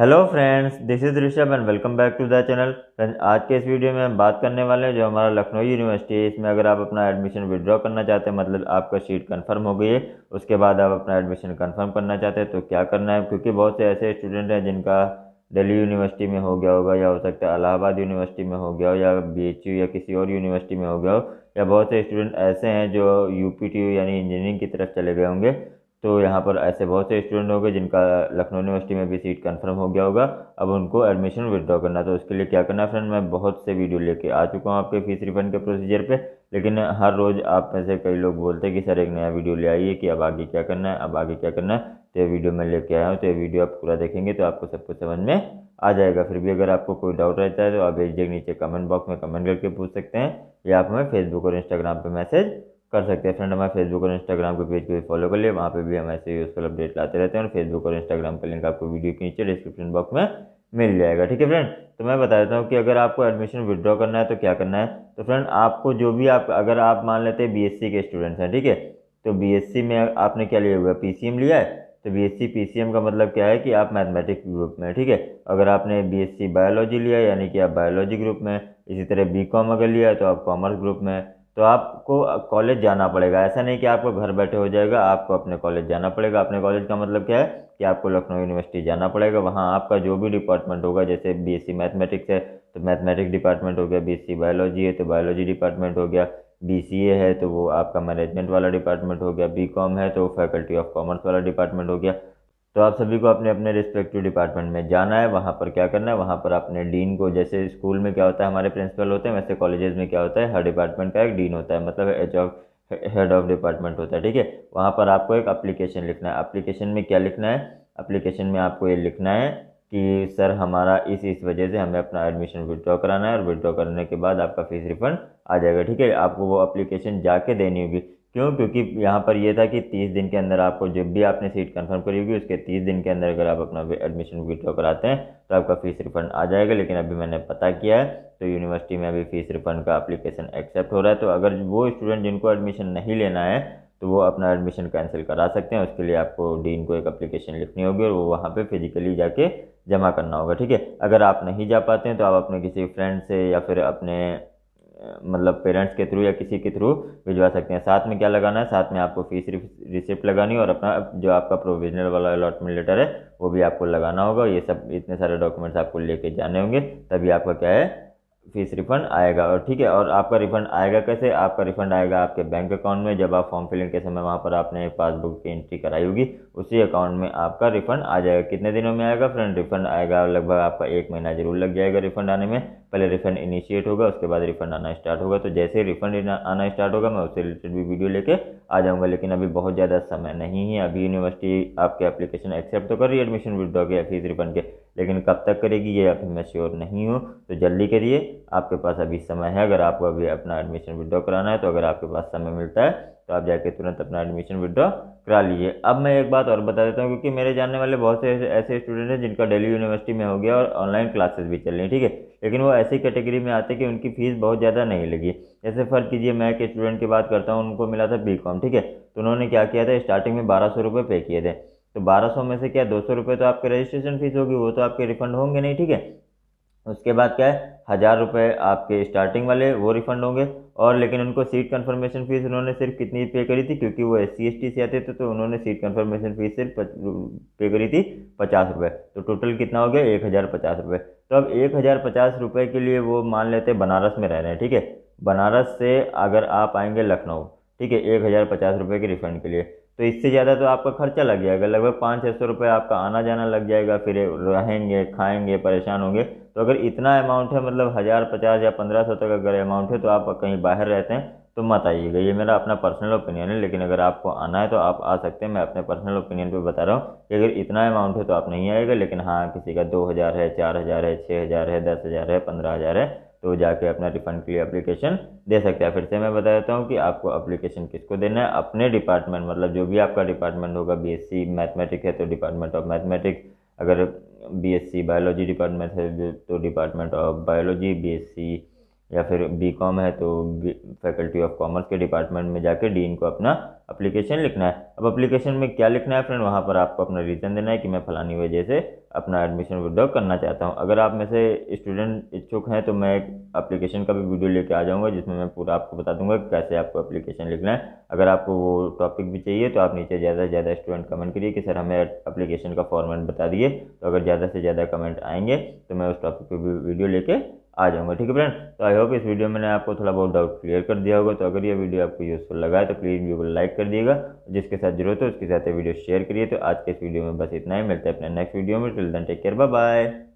hello friends this is Rishabh and welcome back to the channel friends आज के इस video में हम बात करने वाले हैं जो हमारा लखनऊ यूनिवर्सिटी है इसमें अगर आप अपना एडमिशन विदड्रॉ करना चाहते हैं मतलब आपका सीट कंफर्म हो गई है उसके बाद आप अपना एडमिशन कंफर्म करना चाहते हैं तो क्या करना है क्योंकि बहुत से ऐसे स्टूडेंट हैं जिनका दिल्ली यूनिवर्सिटी में हो गया होगा या हो सकता है अलाहाबाद यूनिवर्सिटी में हो गया हो या बी या किसी और यूनिवर्सिटी में हो गया हो या बहुत से स्टूडेंट ऐसे हैं जो यू यानी इंजीनियरिंग की तरफ चले गए होंगे तो यहाँ पर ऐसे बहुत से स्टूडेंट होंगे जिनका लखनऊ यूनिवर्सिटी में भी सीट कंफर्म हो गया होगा अब उनको एडमिशन विदड्रॉ करना तो उसके लिए क्या करना है फ्रेंड मैं बहुत से वीडियो लेके आ चुका हूँ आपके फीस रिफंड के प्रोसीजर पे लेकिन हर रोज़ आप में से कई लोग बोलते हैं कि सर एक नया वीडियो ले आइए कि अब आगे क्या करना है अब आगे क्या करना है तो ये वीडियो मैं लेके आया हूँ तो ये वीडियो आप पूरा देखेंगे तो आपको सब कुछ समझ में आ जाएगा फिर भी अगर आपको कोई डाउट रहता है तो आप भेज नीचे कमेंट बॉक्स में कमेंट करके पूछ सकते हैं या आप हमें फेसबुक और इंस्टाग्राम पर मैसेज कर सकते हैं फ्रेंड हमारे फेसबुक और इंस्टाग्राम के पेज को भी फॉलो कर लिए वहाँ पे भी हम ऐसे यूज़फुल अपडेट लाते रहते हैं और फेसबुक और इंस्टाग्राम का लिंक आपको वीडियो के नीचे डिस्क्रिप्शन बॉक्स में मिल जाएगा ठीक है फ्रेंड तो मैं बता देता हूँ कि अगर आपको एडमिशन विदड्रॉ करना है तो क्या करना है तो फ्रेंड आपको जो भी आप अगर आप मान लेते हैं बी के स्टूडेंट्स हैं ठीक है तो बी में आपने क्या लिया हुआ पी पीसीएम लिया है तो बी एस सी का मतलब क्या है कि आप मैथमेटिक्स ग्रुप में ठीक है अगर आपने बी सी बायोलॉजी लिया यानी कि आप बायोलॉजी ग्रुप में इसी तरह बी अगर लिया है तो आप कॉमर्स ग्रुप में तो आपको कॉलेज जाना पड़ेगा ऐसा नहीं कि आपको घर बैठे हो जाएगा आपको अपने कॉलेज जाना पड़ेगा अपने कॉलेज का मतलब क्या है कि आपको लखनऊ यूनिवर्सिटी जाना पड़ेगा वहाँ आपका जो भी डिपार्टमेंट होगा जैसे बी मैथमेटिक्स है तो मैथमेटिक्स डिपार्टमेंट हो गया बी बायोलॉजी है तो बायोलॉजी डिपार्टमेंट हो गया बी है तो वो आपका मैनेजमेंट वाला डिपार्टमेंट हो गया बी है तो फैकल्टी ऑफ कॉमर्स वाला डिपार्टमेंट हो गया तो आप सभी को अपने अपने रिस्पेक्टिव डिपार्टमेंट में जाना है वहाँ पर क्या करना है वहाँ पर अपने डीन को जैसे स्कूल में क्या होता है हमारे प्रिंसिपल होते हैं वैसे कॉलेजेस में क्या होता है हर डिपार्टमेंट का एक डीन होता है मतलब H of head of department होता है ठीक है वहाँ पर आपको एक अप्लीकेशन लिखना है अप्लीकेशन में क्या लिखना है अप्लीकेशन में आपको ये लिखना है कि सर हमारा इस इस वजह से हमें अपना एडमिशन विड्रॉ कराना है और विदड्रॉ करने के बाद आपका फीस रिफंड आ जाएगा ठीक है आपको वो अप्लीकेशन जाके देनी होगी क्यों क्योंकि यहाँ पर यह था कि तीस दिन के अंदर आपको जब भी आपने सीट कंफर्म करी होगी उसके तीस दिन के अंदर अगर आप अपना एडमिशन विड्रॉ कराते हैं तो आपका फ़ीस रिफंड आ जाएगा लेकिन अभी मैंने पता किया है तो यूनिवर्सिटी में अभी फ़ीस रिफंड का अप्लीकेशन एक्सेप्ट हो रहा है तो अगर वो स्टूडेंट जिनको एडमिशन नहीं लेना है तो वो अपना एडमिशन कैंसिल करा सकते हैं उसके लिए आपको डीन को एक अप्लीकेशन लिखनी होगी और वो वहाँ पर फिजिकली जाके जमा करना होगा ठीक है अगर आप नहीं जा पाते हैं तो आप अपने किसी फ्रेंड से या फिर अपने मतलब पेरेंट्स के थ्रू या किसी के थ्रू भिजवा सकते हैं साथ में क्या लगाना है साथ में आपको फीस रिसिप्ट लगानी है और अपना जो आपका प्रोविजनल वाला अलॉटमेंट लेटर है वो भी आपको लगाना होगा ये सब इतने सारे डॉक्यूमेंट्स आपको लेके जाने होंगे तभी आपका क्या है फीस रिफंड आएगा और ठीक है और आपका रिफंड आएगा कैसे आपका रिफंड आएगा आपके बैंक अकाउंट में जब आप फॉर्म फिलिंग के समय वहाँ पर आपने पासबुक की एंट्री कराई होगी उसी अकाउंट में आपका रिफंड आ जाएगा कितने दिनों में आएगा फ्रेंड रिफंड आएगा लगभग आपका एक महीना जरूर लग जाएगा रिफंड आने में पहले रिफंड इनिशिएट होगा उसके बाद रिफंड आना स्टार्ट होगा तो जैसे ही रिफंड आना स्टार्ट होगा मैं उससे रिलेटेड भी वीडियो लेके आ जाऊँगा लेकिन अभी बहुत ज़्यादा समय नहीं है अभी यूनिवर्सिटी आपके एप्लीकेशन एक्सेप्ट तो कर रही है एडमिशन विदड्रॉ के फीस रिफंड के लेकिन कब तक करेगी ये अभी मैं श्योर नहीं हूँ तो जल्दी करिए आपके पास अभी समय है अगर आपको अभी अपना एडमिशन विड्रॉ कराना है तो अगर आपके पास समय मिलता है तो आप जाके तुरंत अपना एडमिशन विड्रॉ करा लीजिए अब मैं एक बात और बता देता हूँ क्योंकि मेरे जानने वाले बहुत से ऐसे स्टूडेंट हैं जिनका डेली यूनिवर्सिटी में हो गया और ऑनलाइन क्लासेस भी चल रही हैं ठीक है लेकिन वो ऐसी कैटेगरी में आते कि उनकी फ़ीस बहुत ज़्यादा नहीं लगी जैसे फर्क कीजिए मैं एक स्टूडेंट की बात करता हूँ उनको मिला था बी ठीक है तो उन्होंने क्या किया था स्टार्टिंग में बारह सौ पे किए थे तो सौ में से क्या दो सौ रुपये तो आपके रजिस्ट्रेशन फ़ीस होगी वो तो आपके रिफ़ंड होंगे नहीं ठीक है उसके बाद क्या है हज़ार रुपये आपके स्टार्टिंग वाले वो रिफ़ंड होंगे और लेकिन उनको सीट कन्फर्मेशन फ़ीस उन्होंने सिर्फ कितनी पे करी थी क्योंकि वो एस सी से आते थे तो उन्होंने सीट कन्फर्मेशन फ़ीस सिर्फ पे करी थी पचास रुपये तो टोटल कितना हो गया एक हज़ार पचास रुपये तो अब एक हज़ार पचास रुपये के लिए वो मान लेते बनारस में रह रहे हैं ठीक है बनारस से अगर आप आएंगे लखनऊ ठीक है एक हज़ार पचास रुपये के रिफ़ंड के लिए तो इससे ज़्यादा तो आपका खर्चा लग जाएगा लगभग पाँच छः सौ रुपये आपका आना जाना लग जाएगा फिर रहेंगे खाएंगे परेशान होंगे तो अगर इतना अमाउंट है मतलब हज़ार पचास या पंद्रह सौ तक अगर अमाउंट है तो आप कहीं बाहर रहते हैं तो मत आइएगा ये मेरा अपना पर्सनल ओपिनियन है लेकिन अगर आपको आना है तो आप आ सकते हैं मैं अपने पर्सनल ओपिनियन पर बता रहा हूँ कि अगर इतना अमाउंट है तो आप नहीं आएगा लेकिन हाँ किसी का दो हज़ार है चार हज़ार है छः हज़ार है दस हज़ार है पंद्रह हज़ार है तो जाके अपना रिफंड के लिए अप्लीकेशन दे सकते हैं फिर से मैं बता देता हूँ कि आपको अप्लीकेशन किसको देना है अपने डिपार्टमेंट मतलब जो भी आपका डिपार्टमेंट होगा बीएससी मैथमेटिक है तो डिपार्टमेंट ऑफ मैथमेटिक्स अगर बीएससी बायोलॉजी डिपार्टमेंट है तो डिपार्टमेंट ऑफ बायोलॉजी बीएससी या फिर बी कॉम है तो फैकल्टी ऑफ कॉमर्स के डिपार्टमेंट में जाके डीन को अपना अप्लीकेशन लिखना है अब अप्लीकेशन में क्या लिखना है फ्रेंड वहाँ पर आपको अपना रीज़न देना है कि मैं फलानी वजह से अपना एडमिशन विड्रॉ करना चाहता हूँ अगर आप में से स्टूडेंट इच्छुक हैं तो मैं एक अप्लीकेशन का भी वीडियो लेके आ जाऊँगा जिसमें मैं पूरा आपको बता दूँगा कैसे आपको अप्लीकेशन लिखना है अगर आपको वो टॉपिक भी चाहिए तो आप नीचे ज़्यादा से ज़्यादा स्टूडेंट कमेंट करिए कि सर हमें अप्लीकेशन का फॉर्मेट बता दिए तो अगर ज़्यादा से ज़्यादा कमेंट आएंगे तो मैं उस टॉपिक पर भी वीडियो लेके आ जाऊँगा ठीक है फ्रेंड तो आई होप इस वीडियो में मैंने आपको थोड़ा बहुत डाउट क्लियर कर दिया होगा तो अगर ये वीडियो आपको यूज़फुल लगा है तो प्लीज़ वीडियो को लाइक कर दिएगा जिसके साथ जरूरत हो उसके साथ वीडियो शेयर करिए तो आज के इस वीडियो में बस इतना ही मिलता है अपने नेक्स्ट वीडियो में till then take care bye